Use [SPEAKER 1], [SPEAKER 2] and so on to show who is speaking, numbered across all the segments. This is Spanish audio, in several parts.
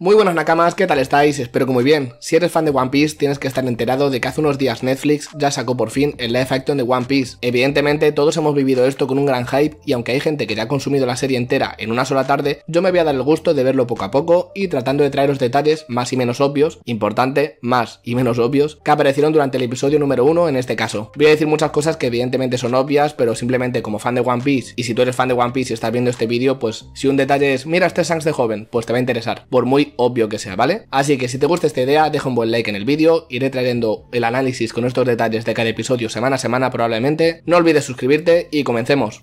[SPEAKER 1] Muy buenas nakamas, ¿qué tal estáis? Espero que muy bien. Si eres fan de One Piece, tienes que estar enterado de que hace unos días Netflix ya sacó por fin el live action de One Piece. Evidentemente, todos hemos vivido esto con un gran hype y aunque hay gente que ya ha consumido la serie entera en una sola tarde, yo me voy a dar el gusto de verlo poco a poco y tratando de traeros detalles más y menos obvios, importante, más y menos obvios, que aparecieron durante el episodio número 1 en este caso. Voy a decir muchas cosas que evidentemente son obvias, pero simplemente como fan de One Piece, y si tú eres fan de One Piece y estás viendo este vídeo, pues si un detalle es, mira este Sans de joven, pues te va a interesar. Por muy obvio que sea, ¿vale? Así que si te gusta esta idea, deja un buen like en el vídeo, iré trayendo el análisis con estos detalles de cada episodio semana a semana probablemente. No olvides suscribirte y comencemos.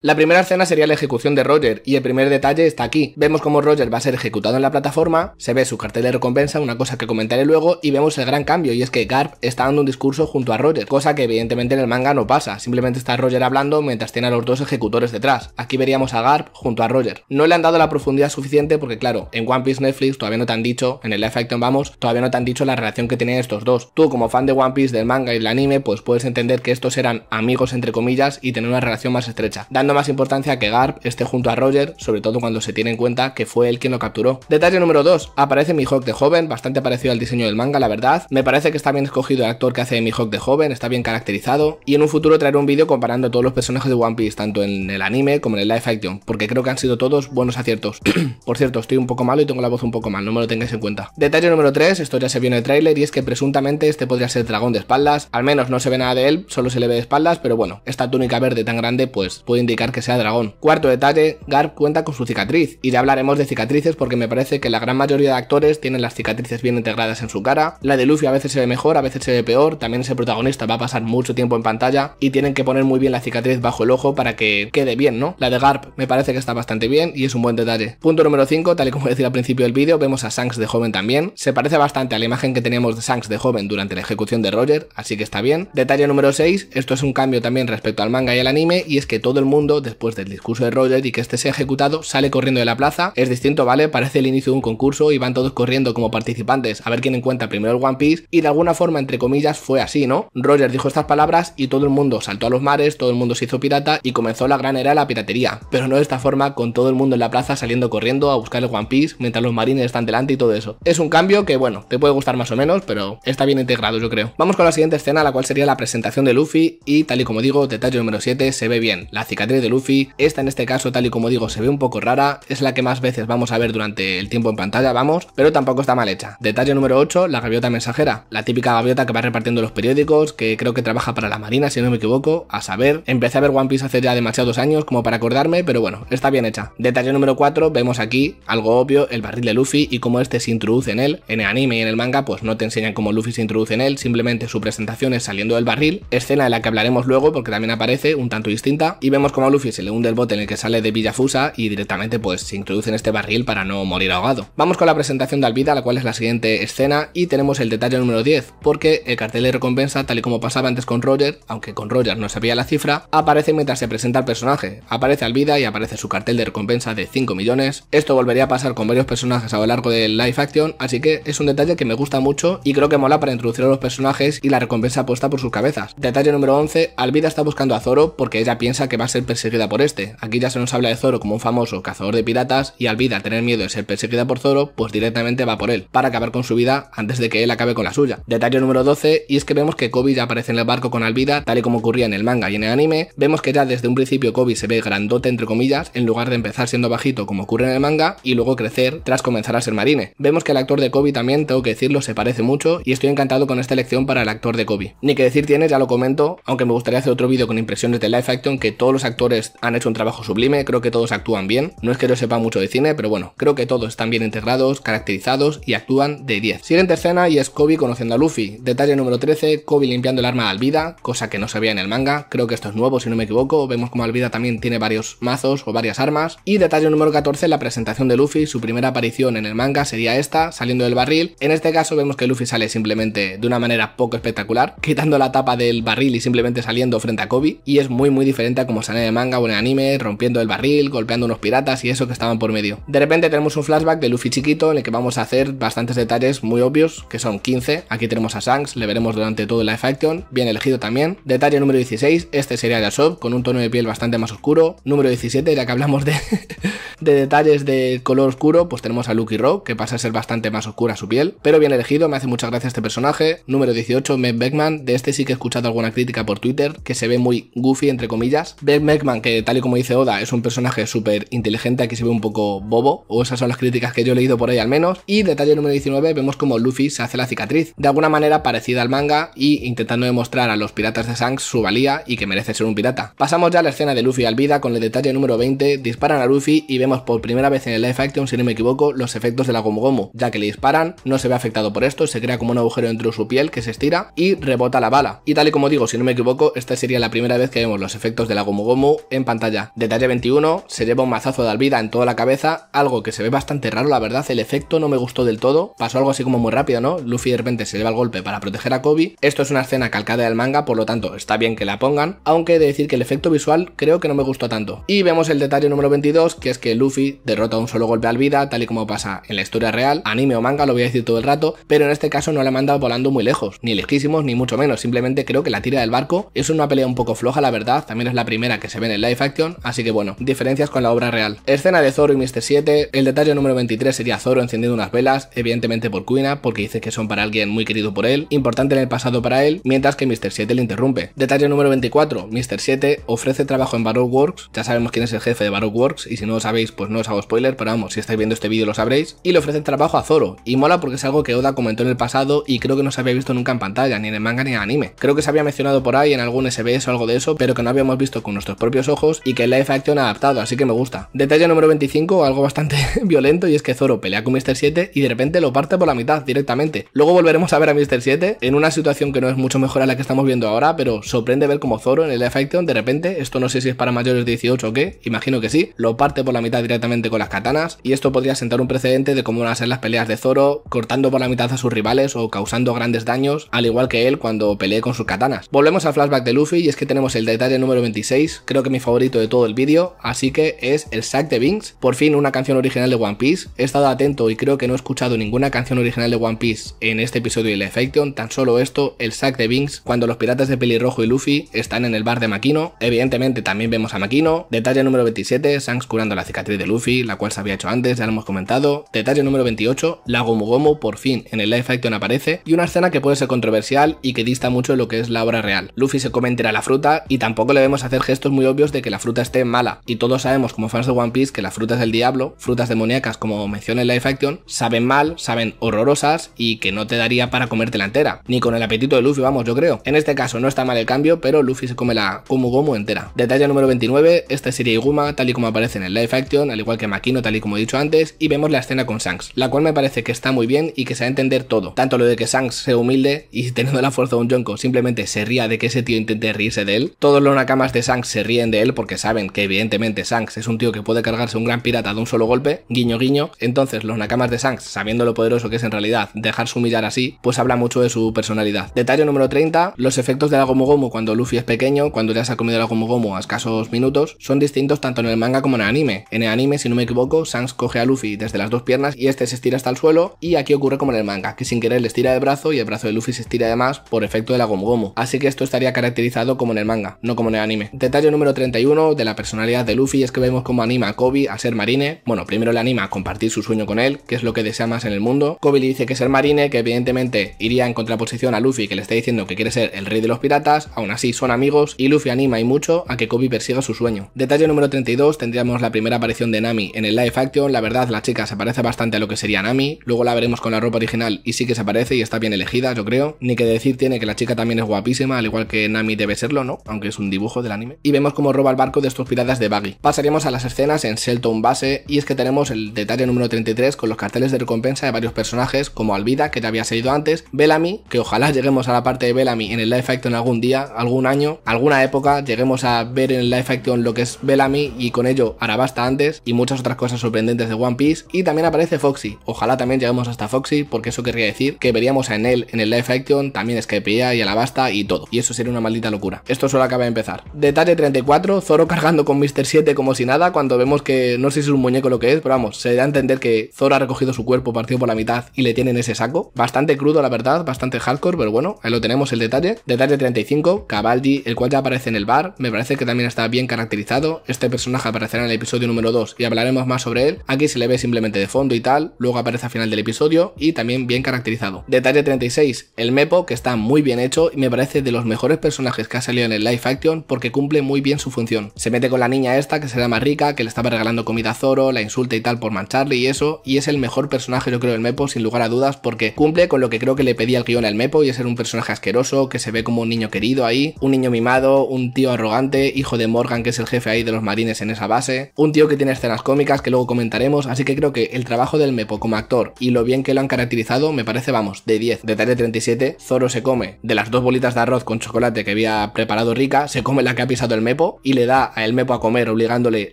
[SPEAKER 1] La primera escena sería la ejecución de Roger, y el primer detalle está aquí. Vemos cómo Roger va a ser ejecutado en la plataforma, se ve su cartel de recompensa, una cosa que comentaré luego, y vemos el gran cambio, y es que Garp está dando un discurso junto a Roger, cosa que evidentemente en el manga no pasa, simplemente está Roger hablando mientras tiene a los dos ejecutores detrás. Aquí veríamos a Garp junto a Roger. No le han dado la profundidad suficiente porque claro, en One Piece Netflix todavía no te han dicho, en el Life Action vamos, todavía no te han dicho la relación que tienen estos dos. Tú como fan de One Piece, del manga y del anime, pues puedes entender que estos eran amigos entre comillas y tener una relación más estrecha más importancia que Garp esté junto a Roger, sobre todo cuando se tiene en cuenta que fue él quien lo capturó. Detalle número 2, aparece Mihawk de joven, bastante parecido al diseño del manga, la verdad. Me parece que está bien escogido el actor que hace de Mihawk de joven, está bien caracterizado. Y en un futuro traeré un vídeo comparando a todos los personajes de One Piece, tanto en el anime como en el live action, porque creo que han sido todos buenos aciertos. Por cierto, estoy un poco malo y tengo la voz un poco mal, no me lo tengáis en cuenta. Detalle número 3, esto ya se vio en el tráiler y es que presuntamente este podría ser dragón de espaldas, al menos no se ve nada de él, solo se le ve de espaldas, pero bueno, esta túnica verde tan grande pues puede indicar que sea dragón. Cuarto detalle, Garp cuenta con su cicatriz, y ya hablaremos de cicatrices porque me parece que la gran mayoría de actores tienen las cicatrices bien integradas en su cara. La de Luffy a veces se ve mejor, a veces se ve peor, también ese protagonista va a pasar mucho tiempo en pantalla y tienen que poner muy bien la cicatriz bajo el ojo para que quede bien, ¿no? La de Garp me parece que está bastante bien y es un buen detalle. Punto número 5, tal y como decía al principio del vídeo, vemos a Shanks de joven también. Se parece bastante a la imagen que teníamos de Shanks de joven durante la ejecución de Roger, así que está bien. Detalle número 6, esto es un cambio también respecto al manga y al anime y es que todo el mundo después del discurso de Roger y que este sea ejecutado, sale corriendo de la plaza. Es distinto, ¿vale? Parece el inicio de un concurso y van todos corriendo como participantes a ver quién encuentra primero el One Piece y de alguna forma, entre comillas, fue así, ¿no? Roger dijo estas palabras y todo el mundo saltó a los mares, todo el mundo se hizo pirata y comenzó la gran era de la piratería, pero no de esta forma con todo el mundo en la plaza saliendo corriendo a buscar el One Piece mientras los marines están delante y todo eso. Es un cambio que, bueno, te puede gustar más o menos, pero está bien integrado, yo creo. Vamos con la siguiente escena, la cual sería la presentación de Luffy y tal y como digo, detalle número 7, se ve bien. La cicatriz de Luffy. Esta en este caso, tal y como digo, se ve un poco rara. Es la que más veces vamos a ver durante el tiempo en pantalla, vamos, pero tampoco está mal hecha. Detalle número 8, la gaviota mensajera. La típica gaviota que va repartiendo los periódicos, que creo que trabaja para la marina, si no me equivoco. A saber, empecé a ver One Piece hace ya demasiados años como para acordarme, pero bueno, está bien hecha. Detalle número 4, vemos aquí, algo obvio, el barril de Luffy y cómo este se introduce en él. En el anime y en el manga, pues no te enseñan cómo Luffy se introduce en él, simplemente su presentación es saliendo del barril. Escena de la que hablaremos luego porque también aparece, un tanto distinta. Y vemos cómo Luffy se le hunde el bote en el que sale de Villafusa y directamente pues se introduce en este barril para no morir ahogado. Vamos con la presentación de Alvida, la cual es la siguiente escena y tenemos el detalle número 10, porque el cartel de recompensa, tal y como pasaba antes con Roger, aunque con Roger no sabía la cifra, aparece mientras se presenta el personaje. Aparece Alvida y aparece su cartel de recompensa de 5 millones. Esto volvería a pasar con varios personajes a lo largo del live action, así que es un detalle que me gusta mucho y creo que mola para introducir a los personajes y la recompensa puesta por sus cabezas. Detalle número 11, Alvida está buscando a Zoro porque ella piensa que va a ser perseguida por este. Aquí ya se nos habla de Zoro como un famoso cazador de piratas y Alvida tener miedo de ser perseguida por Zoro, pues directamente va por él, para acabar con su vida antes de que él acabe con la suya. Detalle número 12, y es que vemos que Kobe ya aparece en el barco con Alvida, tal y como ocurría en el manga y en el anime. Vemos que ya desde un principio Kobe se ve grandote entre comillas, en lugar de empezar siendo bajito como ocurre en el manga, y luego crecer tras comenzar a ser marine. Vemos que el actor de Kobe también, tengo que decirlo, se parece mucho, y estoy encantado con esta elección para el actor de Kobe. Ni que decir tiene, ya lo comento, aunque me gustaría hacer otro vídeo con impresiones de Life action que todos los actores han hecho un trabajo sublime, creo que todos actúan bien. No es que yo sepa mucho de cine, pero bueno, creo que todos están bien integrados caracterizados y actúan de 10. Siguiente escena y es Kobe conociendo a Luffy. Detalle número 13, Kobe limpiando el arma de Alvida, cosa que no se veía en el manga. Creo que esto es nuevo, si no me equivoco. Vemos como Alvida también tiene varios mazos o varias armas. Y detalle número 14, la presentación de Luffy. Su primera aparición en el manga sería esta, saliendo del barril. En este caso vemos que Luffy sale simplemente de una manera poco espectacular, quitando la tapa del barril y simplemente saliendo frente a Kobe. Y es muy muy diferente a como sale en manga o en anime, rompiendo el barril, golpeando unos piratas y eso que estaban por medio. De repente tenemos un flashback de Luffy chiquito en el que vamos a hacer bastantes detalles muy obvios, que son 15. Aquí tenemos a Shanks, le veremos durante todo el live action, bien elegido también. Detalle número 16, este sería Yasop, con un tono de piel bastante más oscuro. Número 17, ya que hablamos de, de detalles de color oscuro, pues tenemos a Lucky Rock, que pasa a ser bastante más oscura su piel, pero bien elegido, me hace mucha gracia este personaje. Número 18, Meg Beckman, de este sí que he escuchado alguna crítica por Twitter, que se ve muy goofy, entre comillas. Meg que tal y como dice Oda, es un personaje súper inteligente, aquí se ve un poco bobo, o esas son las críticas que yo he leído por ahí al menos. Y detalle número 19, vemos como Luffy se hace la cicatriz, de alguna manera parecida al manga y intentando demostrar a los piratas de Shanks su valía y que merece ser un pirata. Pasamos ya a la escena de Luffy al vida con el detalle número 20, disparan a Luffy y vemos por primera vez en el live action, si no me equivoco, los efectos de la Gomu Gomu, ya que le disparan, no se ve afectado por esto, se crea como un agujero dentro de su piel que se estira y rebota la bala. Y tal y como digo, si no me equivoco, esta sería la primera vez que vemos los efectos de la Gomu Gomu en pantalla. Detalle 21, se lleva un mazazo de Alvida en toda la cabeza, algo que se ve bastante raro, la verdad, el efecto no me gustó del todo, pasó algo así como muy rápido, ¿no? Luffy de repente se lleva el golpe para proteger a Kobe, esto es una escena calcada del manga, por lo tanto está bien que la pongan, aunque he de decir que el efecto visual creo que no me gustó tanto. Y vemos el detalle número 22, que es que Luffy derrota un solo golpe al vida, tal y como pasa en la historia real, anime o manga, lo voy a decir todo el rato, pero en este caso no la mandado volando muy lejos, ni lejísimos ni mucho menos, simplemente creo que la tira del barco es una pelea un poco floja, la verdad, también es la primera que se ven en live action, así que bueno, diferencias con la obra real. Escena de Zoro y Mr. 7, el detalle número 23 sería Zoro encendiendo unas velas, evidentemente por Kuina, porque dice que son para alguien muy querido por él, importante en el pasado para él, mientras que Mr. 7 le interrumpe. Detalle número 24, Mr. 7 ofrece trabajo en Baroque Works, ya sabemos quién es el jefe de Baroque Works, y si no lo sabéis, pues no os hago spoiler, pero vamos, si estáis viendo este vídeo lo sabréis, y le ofrece trabajo a Zoro, y mola porque es algo que Oda comentó en el pasado y creo que no se había visto nunca en pantalla, ni en manga ni en anime. Creo que se había mencionado por ahí en algún SBS o algo de eso, pero que no habíamos visto con nuestros propios propios ojos y que el live action ha adaptado, así que me gusta. Detalle número 25, algo bastante violento, y es que Zoro pelea con Mr. 7 y de repente lo parte por la mitad directamente. Luego volveremos a ver a Mr. 7 en una situación que no es mucho mejor a la que estamos viendo ahora, pero sorprende ver como Zoro en el live action de repente, esto no sé si es para mayores 18 o qué, imagino que sí, lo parte por la mitad directamente con las katanas y esto podría sentar un precedente de cómo van a ser las peleas de Zoro, cortando por la mitad a sus rivales o causando grandes daños, al igual que él cuando pelee con sus katanas. Volvemos al flashback de Luffy y es que tenemos el detalle número 26, creo que mi favorito de todo el vídeo, así que es el Sack de Binks, por fin una canción original de One Piece. He estado atento y creo que no he escuchado ninguna canción original de One Piece en este episodio de la Effection, tan solo esto, el Sack de Binks, cuando los piratas de Pelirrojo y Luffy están en el bar de Makino. Evidentemente también vemos a Makino. Detalle número 27, Shanks curando la cicatriz de Luffy, la cual se había hecho antes, ya lo hemos comentado. Detalle número 28, la Gomu Gomu por fin en el Life aparece. Y una escena que puede ser controversial y que dista mucho de lo que es la obra real. Luffy se come entera la fruta y tampoco le vemos hacer gestos muy obvios de que la fruta esté mala. Y todos sabemos, como fans de One Piece, que las frutas del diablo, frutas demoníacas como menciona en Life Action, saben mal, saben horrorosas y que no te daría para comértela entera. Ni con el apetito de Luffy, vamos, yo creo. En este caso no está mal el cambio, pero Luffy se come la como Gomu entera. Detalle número 29, esta sería Iguma, tal y como aparece en el Life Action, al igual que Makino, tal y como he dicho antes, y vemos la escena con Shanks, la cual me parece que está muy bien y que se va a entender todo. Tanto lo de que Shanks sea humilde y teniendo la fuerza de un Yonko simplemente se ría de que ese tío intente reírse de él. Todos los nakamas de Shanks se ríen de él porque saben que evidentemente Shanks es un tío que puede cargarse un gran pirata de un solo golpe, guiño guiño, entonces los nakamas de Shanks, sabiendo lo poderoso que es en realidad dejar su humillar así, pues habla mucho de su personalidad. Detalle número 30, los efectos de la cuando Luffy es pequeño, cuando ya se ha comido la Gomu a escasos minutos, son distintos tanto en el manga como en el anime. En el anime, si no me equivoco, Shanks coge a Luffy desde las dos piernas y este se estira hasta el suelo y aquí ocurre como en el manga, que sin querer le estira el brazo y el brazo de Luffy se estira además por efecto de la Gomu Así que esto estaría caracterizado como en el manga, no como en el anime. Detalle número 31 de la personalidad de Luffy es que vemos cómo anima a Kobe a ser marine. Bueno, primero le anima a compartir su sueño con él, que es lo que desea más en el mundo. Kobe le dice que ser marine, que evidentemente iría en contraposición a Luffy, que le está diciendo que quiere ser el rey de los piratas. Aún así, son amigos y Luffy anima y mucho a que Kobe persiga su sueño. Detalle número 32, tendríamos la primera aparición de Nami en el live action. La verdad, la chica se parece bastante a lo que sería Nami. Luego la veremos con la ropa original y sí que se parece y está bien elegida, yo creo. Ni que decir tiene que la chica también es guapísima, al igual que Nami debe serlo, ¿no? Aunque es un dibujo del anime. Y vemos cómo roba el barco de estos piratas de Baggy. Pasaríamos a las escenas en Shelton Base y es que tenemos el detalle número 33 con los carteles de recompensa de varios personajes como Alvida, que te había salido antes, Bellamy, que ojalá lleguemos a la parte de Bellamy en el Life Action algún día, algún año, alguna época, lleguemos a ver en el Life Action lo que es Bellamy y con ello Arabasta antes y muchas otras cosas sorprendentes de One Piece y también aparece Foxy, ojalá también lleguemos hasta Foxy porque eso querría decir que veríamos a Enel en el Life Action, también Skypiea y Alabasta y todo, y eso sería una maldita locura. Esto solo acaba de empezar. Detalle 33 4, Zoro cargando con Mr. 7 como si nada, cuando vemos que no sé si es un muñeco lo que es, pero vamos, se da a entender que Zoro ha recogido su cuerpo partido por la mitad y le tienen ese saco. Bastante crudo, la verdad, bastante hardcore, pero bueno, ahí lo tenemos el detalle. Detalle 35, Cabaldi, el cual ya aparece en el bar, me parece que también está bien caracterizado. Este personaje aparecerá en el episodio número 2 y hablaremos más sobre él. Aquí se le ve simplemente de fondo y tal, luego aparece al final del episodio y también bien caracterizado. Detalle 36, el Mepo, que está muy bien hecho y me parece de los mejores personajes que ha salido en el live action porque cumple muy bien bien su función. Se mete con la niña esta, que se llama Rica, que le estaba regalando comida a Zoro, la insulta y tal por mancharle y eso, y es el mejor personaje yo creo del Mepo, sin lugar a dudas, porque cumple con lo que creo que le pedía el guión al Mepo, y es ser un personaje asqueroso, que se ve como un niño querido ahí, un niño mimado, un tío arrogante, hijo de Morgan, que es el jefe ahí de los marines en esa base, un tío que tiene escenas cómicas que luego comentaremos, así que creo que el trabajo del Mepo como actor y lo bien que lo han caracterizado me parece, vamos, de 10, de tarde 37, Zoro se come de las dos bolitas de arroz con chocolate que había preparado Rica, se come la que ha pisado el Mepo, y le da a el Mepo a comer obligándole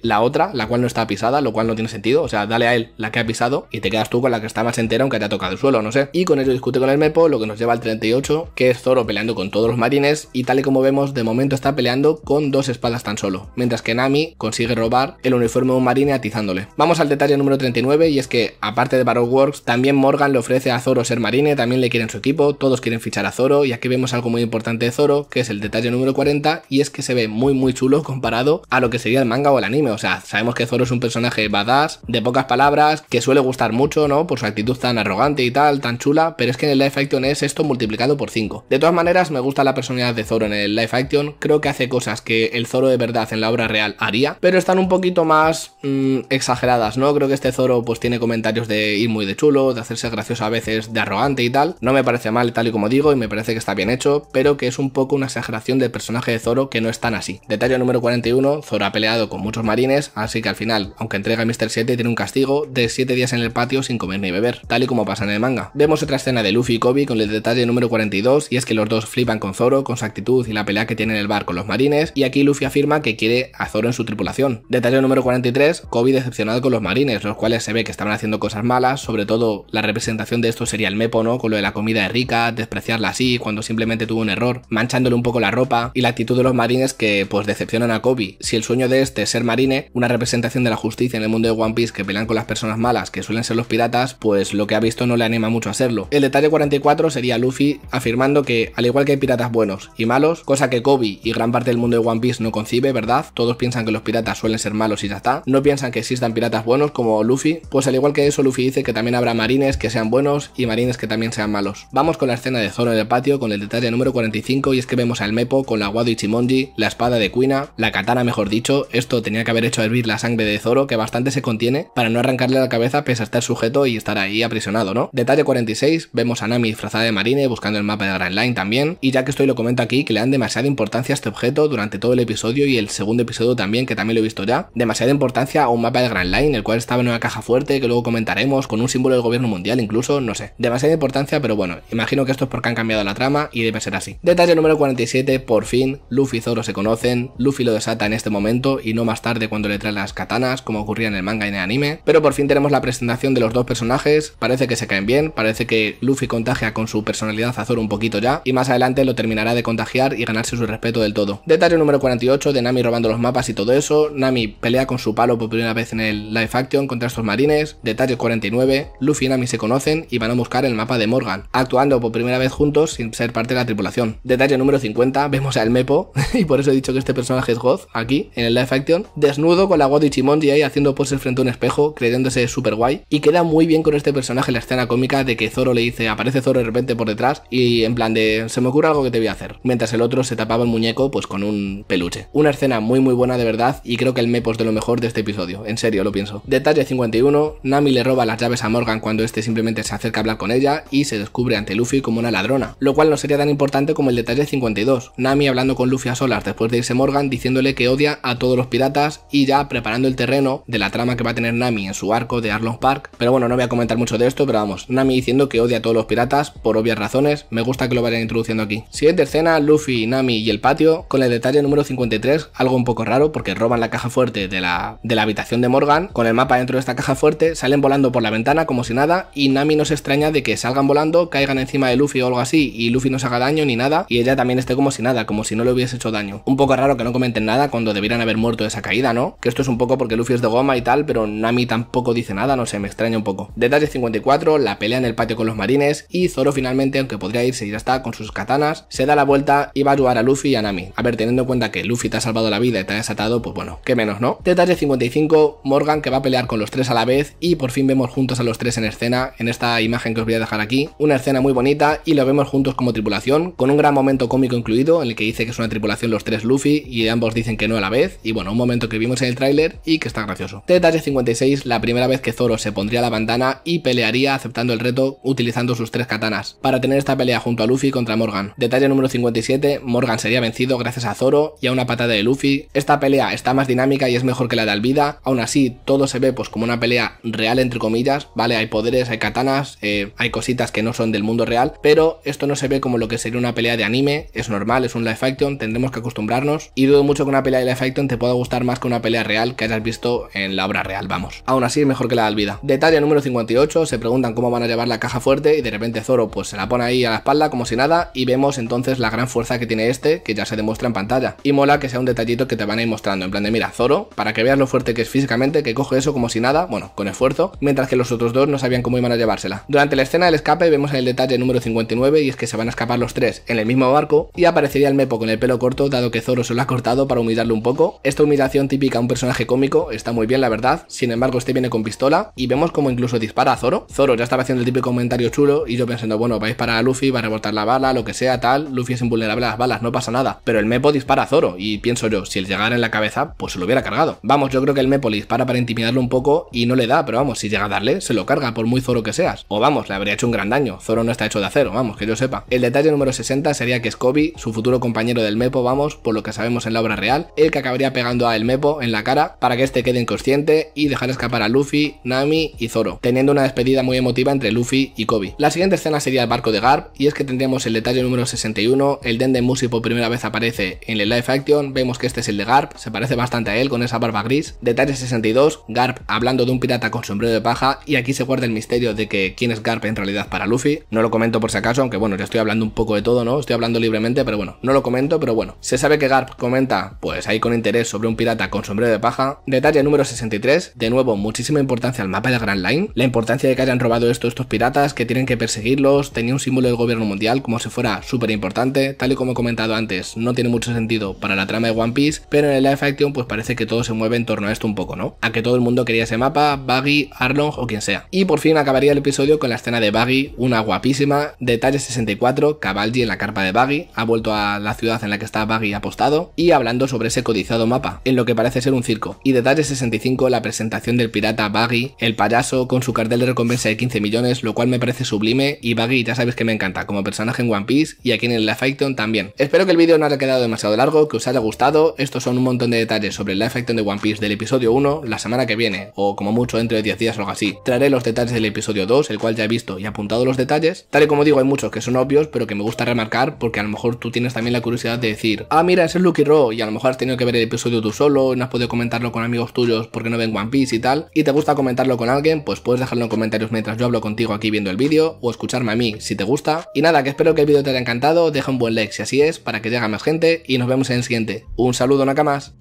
[SPEAKER 1] la otra, la cual no está pisada, lo cual no tiene sentido. O sea, dale a él la que ha pisado y te quedas tú con la que está más entera aunque te ha tocado el suelo, no sé. Y con ello discute con el Mepo, lo que nos lleva al 38, que es Zoro peleando con todos los marines y tal y como vemos, de momento está peleando con dos espadas tan solo, mientras que Nami consigue robar el uniforme de un marine atizándole. Vamos al detalle número 39 y es que, aparte de Baroque Works, también Morgan le ofrece a Zoro ser marine, también le quieren su equipo, todos quieren fichar a Zoro y aquí vemos algo muy importante de Zoro, que es el detalle número 40 y es que se ve muy muy chulo comparado a lo que sería el manga o el anime. O sea, sabemos que Zoro es un personaje badass, de pocas palabras, que suele gustar mucho, ¿no? Por su actitud tan arrogante y tal, tan chula, pero es que en el Life action es esto multiplicado por 5. De todas maneras, me gusta la personalidad de Zoro en el Life action, creo que hace cosas que el Zoro de verdad en la obra real haría, pero están un poquito más mm, exageradas, ¿no? Creo que este Zoro pues tiene comentarios de ir muy de chulo, de hacerse gracioso a veces, de arrogante y tal. No me parece mal, tal y como digo, y me parece que está bien hecho, pero que es un poco una exageración del personaje de Zoro que no es tan así. Detalle número 41, Zoro ha peleado con muchos marines, así que al final, aunque entrega a Mr. 7, tiene un castigo de 7 días en el patio sin comer ni beber, tal y como pasa en el manga. Vemos otra escena de Luffy y Kobe con el detalle número 42, y es que los dos flipan con Zoro, con su actitud y la pelea que tiene en el bar con los marines, y aquí Luffy afirma que quiere a Zoro en su tripulación. Detalle número 43, Kobe decepcionado con los marines, los cuales se ve que estaban haciendo cosas malas, sobre todo la representación de esto sería el mepo, ¿no? Con lo de la comida de rica, despreciarla así, cuando simplemente tuvo un error, manchándole un poco la ropa, y la actitud de los marines que pues excepcionan a Kobe, si el sueño de este es ser marine, una representación de la justicia en el mundo de One Piece que pelean con las personas malas que suelen ser los piratas, pues lo que ha visto no le anima mucho a hacerlo. El detalle 44 sería Luffy afirmando que, al igual que hay piratas buenos y malos, cosa que Kobe y gran parte del mundo de One Piece no concibe, ¿verdad? Todos piensan que los piratas suelen ser malos y ya está, no piensan que existan piratas buenos como Luffy, pues al igual que eso Luffy dice que también habrá marines que sean buenos y marines que también sean malos. Vamos con la escena de Zoro en el patio con el detalle número 45 y es que vemos al Mepo con la Wado Ichimonji, la espada de Queen la katana mejor dicho, esto tenía que haber hecho hervir la sangre de Zoro, que bastante se contiene, para no arrancarle la cabeza pese a estar sujeto y estar ahí aprisionado, ¿no? Detalle 46, vemos a Nami disfrazada de marine buscando el mapa de Grand Line también, y ya que estoy lo comento aquí, que le dan demasiada importancia a este objeto durante todo el episodio y el segundo episodio también, que también lo he visto ya, demasiada importancia a un mapa de Grand Line, el cual estaba en una caja fuerte, que luego comentaremos, con un símbolo del gobierno mundial incluso, no sé, demasiada importancia, pero bueno, imagino que esto es porque han cambiado la trama y debe ser así. Detalle número 47, por fin, Luffy y Zoro se conocen, Luffy lo desata en este momento y no más tarde cuando le trae las katanas como ocurría en el manga y en el anime, pero por fin tenemos la presentación de los dos personajes, parece que se caen bien, parece que Luffy contagia con su personalidad a un poquito ya y más adelante lo terminará de contagiar y ganarse su respeto del todo. Detalle número 48 de Nami robando los mapas y todo eso, Nami pelea con su palo por primera vez en el live action contra estos marines, detalle 49, Luffy y Nami se conocen y van a buscar el mapa de Morgan, actuando por primera vez juntos sin ser parte de la tripulación. Detalle número 50, vemos el Mepo y por eso he dicho que este personaje es God, aquí, en el live action, desnudo con la God Ichimonji ahí haciendo poses frente a un espejo, creyéndose súper guay. Y queda muy bien con este personaje la escena cómica de que Zoro le dice, aparece Zoro de repente por detrás y en plan de, se me ocurre algo que te voy a hacer. Mientras el otro se tapaba el muñeco pues con un peluche. Una escena muy muy buena de verdad y creo que el mepos de lo mejor de este episodio, en serio lo pienso. Detalle 51, Nami le roba las llaves a Morgan cuando este simplemente se acerca a hablar con ella y se descubre ante Luffy como una ladrona, lo cual no sería tan importante como el detalle 52, Nami hablando con Luffy a solas después de irse Morgan diciéndole que odia a todos los piratas y ya preparando el terreno de la trama que va a tener Nami en su arco de Arlong Park. Pero bueno, no voy a comentar mucho de esto, pero vamos, Nami diciendo que odia a todos los piratas por obvias razones, me gusta que lo vayan introduciendo aquí. Siguiente escena, Luffy, Nami y el patio, con el detalle número 53, algo un poco raro porque roban la caja fuerte de la, de la habitación de Morgan, con el mapa dentro de esta caja fuerte, salen volando por la ventana como si nada y Nami no se extraña de que salgan volando, caigan encima de Luffy o algo así y Luffy no se haga daño ni nada y ella también esté como si nada, como si no le hubiese hecho daño. Un poco raro que no comenten nada cuando debieran haber muerto de esa caída, ¿no? Que esto es un poco porque Luffy es de goma y tal, pero Nami tampoco dice nada, no sé, me extraña un poco. Detalle 54, la pelea en el patio con los marines y Zoro finalmente, aunque podría irse y ya está, con sus katanas, se da la vuelta y va a ayudar a Luffy y a Nami. A ver, teniendo en cuenta que Luffy te ha salvado la vida y te ha desatado, pues bueno, qué menos, ¿no? Detalle 55, Morgan que va a pelear con los tres a la vez y por fin vemos juntos a los tres en escena, en esta imagen que os voy a dejar aquí, una escena muy bonita y lo vemos juntos como tripulación, con un gran momento cómico incluido en el que dice que es una tripulación los tres Luffy y ambos dicen que no a la vez. Y bueno, un momento que vimos en el tráiler y que está gracioso. Detalle 56, la primera vez que Zoro se pondría la bandana y pelearía aceptando el reto utilizando sus tres katanas para tener esta pelea junto a Luffy contra Morgan. Detalle número 57, Morgan sería vencido gracias a Zoro y a una patada de Luffy. Esta pelea está más dinámica y es mejor que la de Alvida. Aún así, todo se ve pues como una pelea real entre comillas, ¿vale? Hay poderes, hay katanas, eh, hay cositas que no son del mundo real, pero esto no se ve como lo que sería una pelea de anime, es normal, es un live action, tendremos que acostumbrarnos y dudo mucho que una pelea de Life te pueda gustar más que una pelea real que hayas visto en la obra real, vamos. Aún así es mejor que la Alvida. Detalle número 58, se preguntan cómo van a llevar la caja fuerte y de repente Zoro pues se la pone ahí a la espalda como si nada y vemos entonces la gran fuerza que tiene este que ya se demuestra en pantalla. Y mola que sea un detallito que te van a ir mostrando, en plan de mira, Zoro, para que veas lo fuerte que es físicamente, que coge eso como si nada, bueno, con esfuerzo, mientras que los otros dos no sabían cómo iban a llevársela. Durante la escena del escape vemos en el detalle número 59 y es que se van a escapar los tres en el mismo barco y aparecería el Mepo con el pelo corto dado que Zoro se la cortado para humillarle un poco. Esta humillación típica a un personaje cómico está muy bien, la verdad. Sin embargo, este viene con pistola y vemos como incluso dispara a Zoro. Zoro ya estaba haciendo el típico comentario chulo y yo pensando, bueno, va a disparar a Luffy, va a rebotar la bala, lo que sea, tal. Luffy es invulnerable a las balas, no pasa nada. Pero el Mepo dispara a Zoro y pienso yo, si él llegara en la cabeza, pues se lo hubiera cargado. Vamos, yo creo que el Mepo le dispara para intimidarlo un poco y no le da, pero vamos, si llega a darle, se lo carga por muy Zoro que seas. O vamos, le habría hecho un gran daño. Zoro no está hecho de acero, vamos, que yo sepa. El detalle número 60 sería que Scoby, su futuro compañero del Mepo, vamos, por lo que sabemos en la obra real, el que acabaría pegando a El Mepo en la cara para que este quede inconsciente y dejar escapar a Luffy, Nami y Zoro, teniendo una despedida muy emotiva entre Luffy y Kobe. La siguiente escena sería el barco de Garp y es que tendríamos el detalle número 61, el Dende Musi por primera vez aparece en el live action, vemos que este es el de Garp, se parece bastante a él con esa barba gris. Detalle 62, Garp hablando de un pirata con sombrero de paja y aquí se guarda el misterio de que quién es Garp en realidad para Luffy. No lo comento por si acaso, aunque bueno, ya estoy hablando un poco de todo, ¿no? Estoy hablando libremente, pero bueno, no lo comento, pero bueno. Se sabe que Garp comenta, pues ahí con interés sobre un pirata con sombrero de paja. Detalle número 63, de nuevo, muchísima importancia al mapa del Grand Line, la importancia de que hayan robado esto estos piratas, que tienen que perseguirlos, tenía un símbolo del gobierno mundial como si fuera súper importante, tal y como he comentado antes, no tiene mucho sentido para la trama de One Piece, pero en el live action pues parece que todo se mueve en torno a esto un poco, ¿no? A que todo el mundo quería ese mapa, Baggy, Arlong o quien sea. Y por fin acabaría el episodio con la escena de Baggy, una guapísima, detalle 64, Cavalgi en la carpa de Baggy, ha vuelto a la ciudad en la que está Baggy apostado, y hablando sobre ese codizado mapa, en lo que parece ser un circo. Y de Detalle 65, la presentación del pirata Baggy, el payaso con su cartel de recompensa de 15 millones, lo cual me parece sublime y Baggy ya sabes que me encanta como personaje en One Piece y aquí en el Life Action también. Espero que el vídeo no haya quedado demasiado largo, que os haya gustado, estos son un montón de detalles sobre el Life Action de One Piece del episodio 1 la semana que viene, o como mucho dentro de 10 días o algo así. Traeré los detalles del episodio 2, el cual ya he visto y apuntado los detalles. Tal y como digo, hay muchos que son obvios, pero que me gusta remarcar porque a lo mejor tú tienes también la curiosidad de decir, ah mira, ese es lo y a lo mejor has tenido que ver el episodio tú solo no has podido comentarlo con amigos tuyos porque no ven One Piece y tal, y te gusta comentarlo con alguien, pues puedes dejarlo en comentarios mientras yo hablo contigo aquí viendo el vídeo o escucharme a mí si te gusta. Y nada, que espero que el vídeo te haya encantado, deja un buen like si así es para que llegue a más gente y nos vemos en el siguiente. Un saludo, Nakamas.